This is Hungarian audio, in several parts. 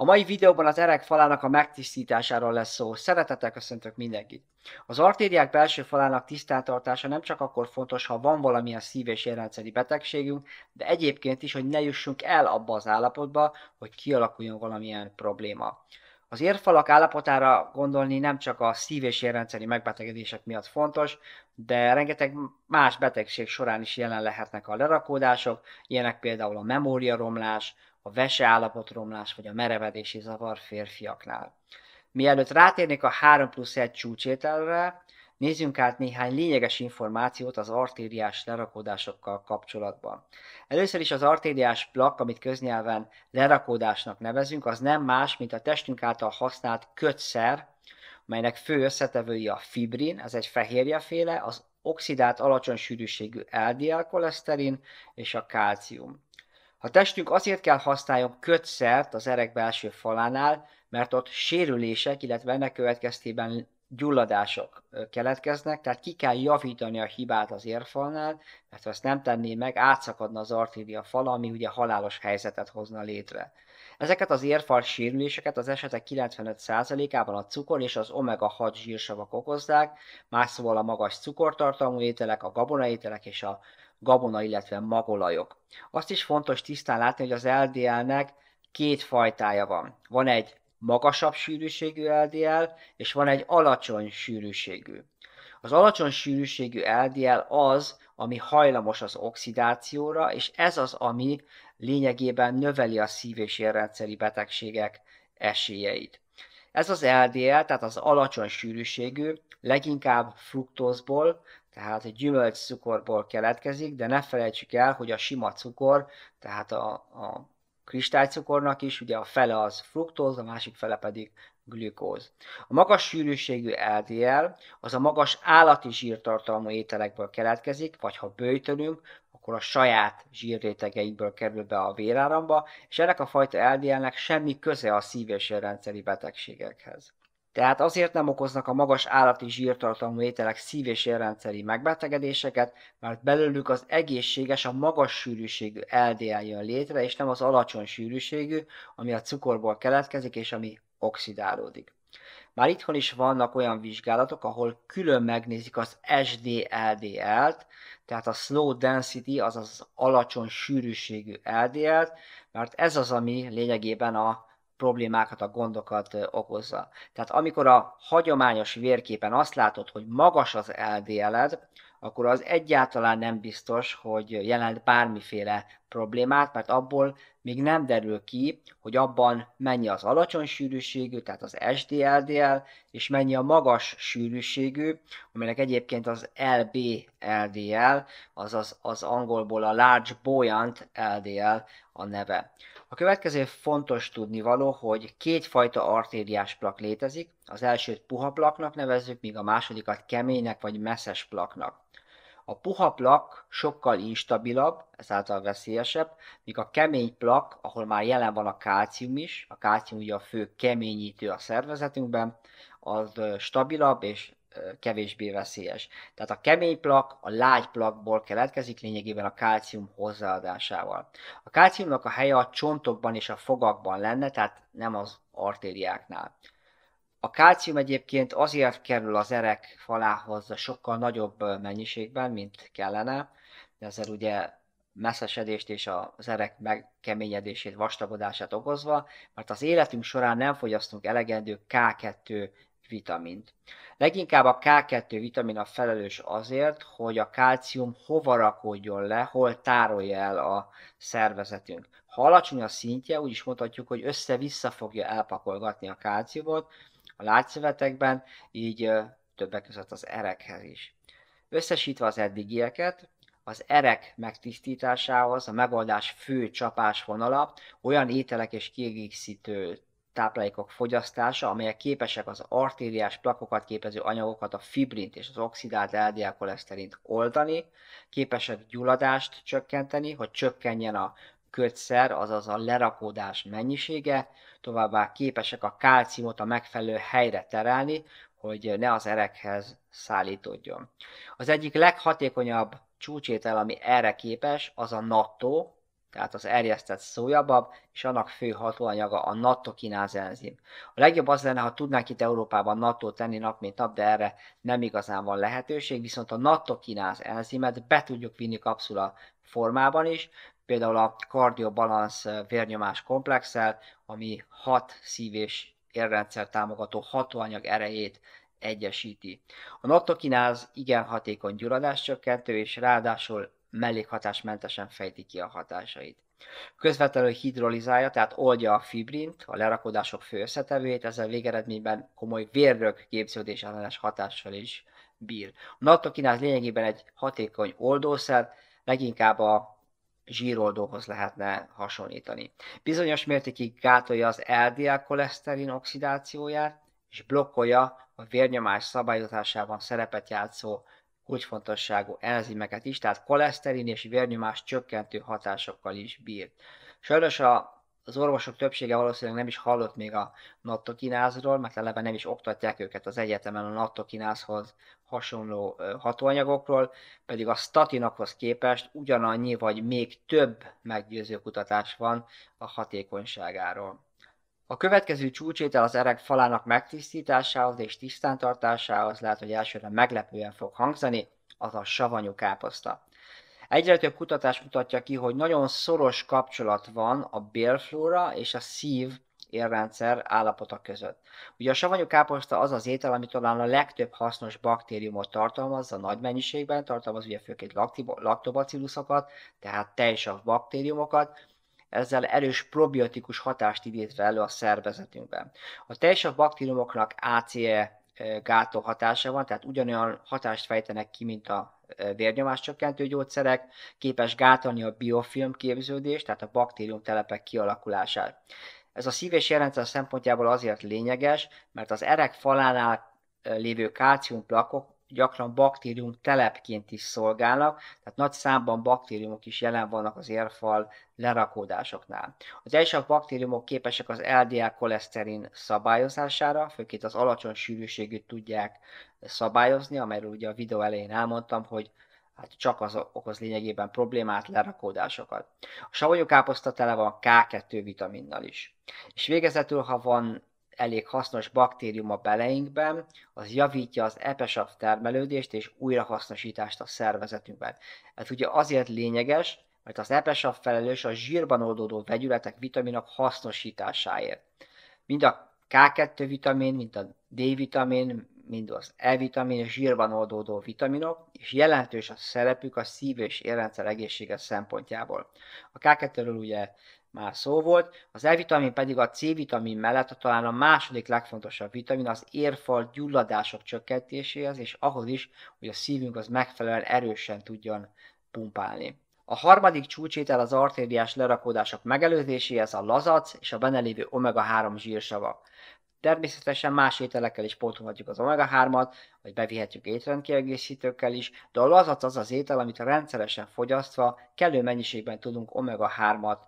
A mai videóban az erek falának a megtisztításáról lesz szó. Szeretettel köszöntök mindenkit! Az artériák belső falának tisztántartása nem csak akkor fontos, ha van valamilyen szív- és érrendszeri betegségünk, de egyébként is, hogy ne jussunk el abba az állapotba, hogy kialakuljon valamilyen probléma. Az érfalak állapotára gondolni nem csak a szív- és érrendszeri megbetegedések miatt fontos, de rengeteg más betegség során is jelen lehetnek a lerakódások, ilyenek például a memóriaromlás, a vese állapotromlás vagy a merevedési zavar férfiaknál. Mielőtt rátérnék a 3 plusz 1 csúcsételre, nézzünk át néhány lényeges információt az artériás lerakódásokkal kapcsolatban. Először is az artériás plak, amit köznyelven lerakódásnak nevezünk, az nem más, mint a testünk által használt kötszer, melynek fő összetevői a fibrin, ez egy fehérjeféle, az oxidált alacsony sűrűségű LDL koleszterin és a kálcium. Ha testünk azért kell használjon kötszert az erek belső falánál, mert ott sérülések, illetve ennek következtében gyulladások keletkeznek, tehát ki kell javítani a hibát az érfalnál, mert ha ezt nem tenné meg, átszakadna az artéria fala, ami ugye halálos helyzetet hozna létre. Ezeket az érfal sérüléseket az esetek 95%-ában a cukor és az omega-6 zsírsavak okozzák, más szóval a magas cukortartalmú ételek, a gabonaételek és a gabona, illetve magolajok. Azt is fontos tisztán látni, hogy az LDL-nek két fajtája van. Van egy magasabb sűrűségű LDL, és van egy alacsony sűrűségű. Az alacsony sűrűségű LDL az, ami hajlamos az oxidációra, és ez az, ami lényegében növeli a szív- és érrendszeri betegségek esélyeit. Ez az LDL, tehát az alacsony sűrűségű, leginkább fruktózból, tehát egy gyümölcs cukorból keletkezik, de ne felejtsük el, hogy a sima cukor, tehát a, a kristálycukornak is, ugye a fele az fruktóz, a másik fele pedig glükóz. A magas sűrűségű LDL az a magas állati zsírtartalmú ételekből keletkezik, vagy ha bőjtölünk, akkor a saját zsírrétegeinkből kerül be a véráramba, és ennek a fajta LDL-nek semmi köze a szív- és rendszeri betegségekhez tehát azért nem okoznak a magas állati zsírtartalmú ételek szív- és érrendszeri megbetegedéseket, mert belőlük az egészséges, a magas sűrűségű LDL jön létre, és nem az alacsony sűrűségű, ami a cukorból keletkezik, és ami oxidálódik. Már itthon is vannak olyan vizsgálatok, ahol külön megnézik az SDLDL-t, tehát a slow density, azaz az alacsony sűrűségű LDL-t, mert ez az, ami lényegében a problémákat, a gondokat okozza. Tehát amikor a hagyományos vérképen azt látod, hogy magas az LDL-ed, akkor az egyáltalán nem biztos, hogy jelent bármiféle problémát, mert abból még nem derül ki, hogy abban mennyi az alacsony sűrűségű, tehát az SDLDL, és mennyi a magas sűrűségű, aminek egyébként az LBLDL, azaz az angolból a Large Buoyant LDL a neve. A következő fontos tudni való, hogy kétfajta artériás plak létezik, az elsőt puha plaknak nevezzük, míg a másodikat keménynek vagy messzes plaknak. A puha plak sokkal instabilabb, ezáltal veszélyesebb, míg a kemény plak, ahol már jelen van a kálcium is, a kálcium ugye a fő keményítő a szervezetünkben, az stabilabb és kevésbé veszélyes. Tehát a kemény plak a lágy plakból keletkezik lényegében a kalcium hozzáadásával. A kalciumnak a helye a csontokban és a fogakban lenne, tehát nem az artériáknál. A kalcium egyébként azért kerül az erek falához sokkal nagyobb mennyiségben, mint kellene, ezzel ugye messzesedést és az erek megkeményedését, vastagodását okozva, mert az életünk során nem fogyasztunk elegendő K2 vitamint. Leginkább a K2 vitamin a felelős azért, hogy a kalcium hova rakódjon le, hol tárolja el a szervezetünk. Ha alacsony a szintje, úgy is mondhatjuk, hogy össze-vissza fogja elpakolgatni a kalciumot a látszövetekben, így többek között az erekhez is. Összesítve az eddigieket, az erek megtisztításához a megoldás fő csapás vonala olyan ételek és kiegészítő táplálékok fogyasztása, amelyek képesek az artériás plakokat képező anyagokat, a fibrint és az oxidált LDL koleszterint oldani, képesek gyulladást csökkenteni, hogy csökkenjen a kötszer, azaz a lerakódás mennyisége, továbbá képesek a kálciumot a megfelelő helyre terelni, hogy ne az erekhez szállítódjon. Az egyik leghatékonyabb csúcsétel, ami erre képes, az a Natto tehát az erjesztett szójabab, és annak fő hatóanyaga a Natto enzim. A legjobb az lenne, ha tudnánk itt Európában nattot tenni nap mint nap, de erre nem igazán van lehetőség, viszont a Natto enzimet be tudjuk vinni kapszula formában is, például a kardiobalansz vérnyomás komplexel, ami hat szív- és érrendszer támogató hatóanyag erejét egyesíti. A nattokináz igen hatékony gyulladás csökkentő, és ráadásul mellékhatásmentesen fejti ki a hatásait. Közvetlenül hidrolizálja, tehát oldja a fibrint, a lerakodások fő összetevőjét, ezzel végeredményben komoly vérrög képződés ellenes hatással is bír. A natokináz lényegében egy hatékony oldószer, leginkább a zsíroldóhoz lehetne hasonlítani. Bizonyos mértékig gátolja az LDL koleszterin oxidációját, és blokkolja a vérnyomás szabályozásában szerepet játszó kulcsfontosságú enzimeket is, tehát koleszterin és vérnyomás csökkentő hatásokkal is bír. Sajnos a az orvosok többsége valószínűleg nem is hallott még a nattokinázról, mert eleve nem is oktatják őket az egyetemen a nattokinázhoz hasonló hatóanyagokról, pedig a statinokhoz képest ugyanannyi vagy még több meggyőző kutatás van a hatékonyságáról. A következő csúcsétel az ereg falának megtisztításához és tisztántartásához lehet, hogy elsőre meglepően fog hangzani, az a savanyú káposzta. Egyre több kutatás mutatja ki, hogy nagyon szoros kapcsolat van a bélflóra és a szív érrendszer állapota között. Ugye a savanyú káposzta az az étel, ami talán a legtöbb hasznos baktériumot tartalmaz a nagy mennyiségben, tartalmaz ugye főként laktobacilluszokat, tehát teljes baktériumokat, ezzel erős probiotikus hatást idétve elő a szervezetünkben. A teljes a baktériumoknak ACE e, gátó hatása van, tehát ugyanolyan hatást fejtenek ki, mint a e, vérnyomás csökkentő gyógyszerek, képes gátolni a biofilm képződést, tehát a baktérium telepek kialakulását. Ez a szív- és szempontjából azért lényeges, mert az erek falánál e, lévő plakok gyakran baktérium telepként is szolgálnak, tehát nagy számban baktériumok is jelen vannak az érfal lerakódásoknál. Az elsőbb baktériumok képesek az LDL koleszterin szabályozására, főként az alacsony sűrűségűt tudják szabályozni, amelyről ugye a videó elején elmondtam, hogy hát csak az okoz lényegében problémát, lerakódásokat. A savanyú káposzta tele van K2 vitaminnal is. És végezetül, ha van elég hasznos baktérium a beleinkben, az javítja az epesabb termelődést és újrahasznosítást a szervezetünkben. Ez ugye azért lényeges, mert az epesabb felelős a zsírban oldódó vegyületek vitaminok hasznosításáért. Mind a K2 vitamin, mint a D vitamin, mind az E-vitamin és zsírban oldódó vitaminok, és jelentős a szerepük a szív- és érrendszer egészsége szempontjából. A K2-ről ugye már szó volt, az E-vitamin pedig a C-vitamin mellett a talán a második legfontosabb vitamin az érfal gyulladások csökkentéséhez, és ahhoz is, hogy a szívünk az megfelelően erősen tudjon pumpálni. A harmadik csúcsétel az artériás lerakódások megelőzéséhez a lazac és a benne lévő omega-3 zsírsavak. Természetesen más ételekkel is pótolhatjuk az omega-3-at, vagy bevihetjük étrendkiegészítőkkel is, de a lazac az az étel, amit rendszeresen fogyasztva kellő mennyiségben tudunk omega-3-at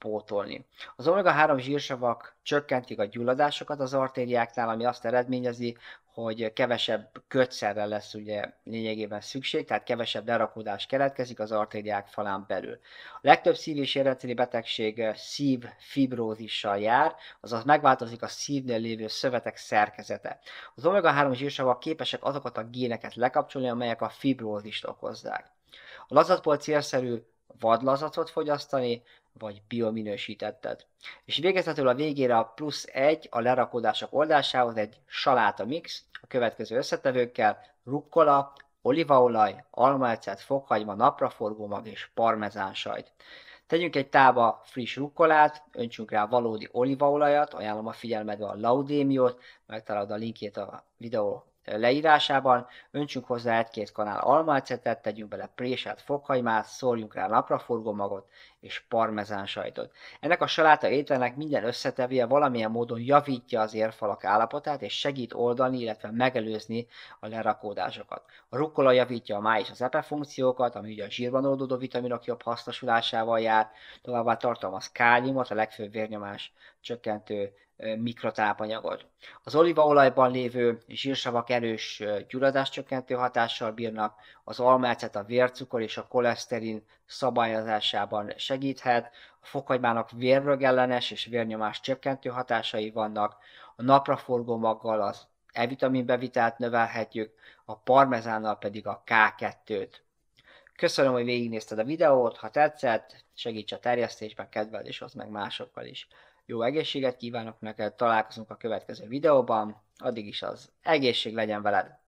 pótolni. Az omega-3 zsírsavak csökkentik a gyulladásokat az artériáknál, ami azt eredményezi, hogy kevesebb kötszerre lesz ugye lényegében szükség, tehát kevesebb lerakódás keletkezik az artériák falán belül. A legtöbb szív- és érrendszeri betegség eh, szívfibrózissal jár, azaz megváltozik a szívnél lévő szövetek szerkezete. Az omega-3 zsírsavak képesek azokat a géneket lekapcsolni, amelyek a fibrózist okozzák. A lazatból célszerű vadlazatot fogyasztani, vagy biominősítetted. És végezetül a végére a plusz egy a lerakódások oldásához egy saláta mix a következő összetevőkkel, rukkola, olívaolaj, almaecet, fokhagyma, napraforgó mag és parmezán sajt. Tegyünk egy tába friss rukkolát, öntsünk rá valódi olívaolajat, ajánlom a figyelmedbe a laudémiót, megtalálod a linkjét a videó leírásában, öntsünk hozzá egy-két kanál almaecetet, tegyünk bele préselt fokhagymát, szórjunk rá napraforgó magot, és parmezán sajtot. Ennek a saláta ételnek minden összetevője valamilyen módon javítja az érfalak állapotát, és segít oldani, illetve megelőzni a lerakódásokat. A rukkola javítja a máj és az epe funkciókat, ami ugye a zsírban oldódó vitaminok jobb hasznosulásával jár, továbbá tartalmaz káliumot, a legfőbb vérnyomás csökkentő mikrotápanyagot. Az olívaolajban lévő zsírsavak erős gyulladáscsökkentő hatással bírnak, az almácet, a vércukor és a koleszterin szabályozásában segíthet, a fokhagymának vérrögellenes és vérnyomás csökkentő hatásai vannak, a napraforgó maggal az E-vitamin bevitelt növelhetjük, a parmezánnal pedig a K2-t. Köszönöm, hogy végignézted a videót, ha tetszett, segíts a terjesztésben, kedveld és hozd meg másokkal is. Jó egészséget kívánok neked, találkozunk a következő videóban, addig is az egészség legyen veled!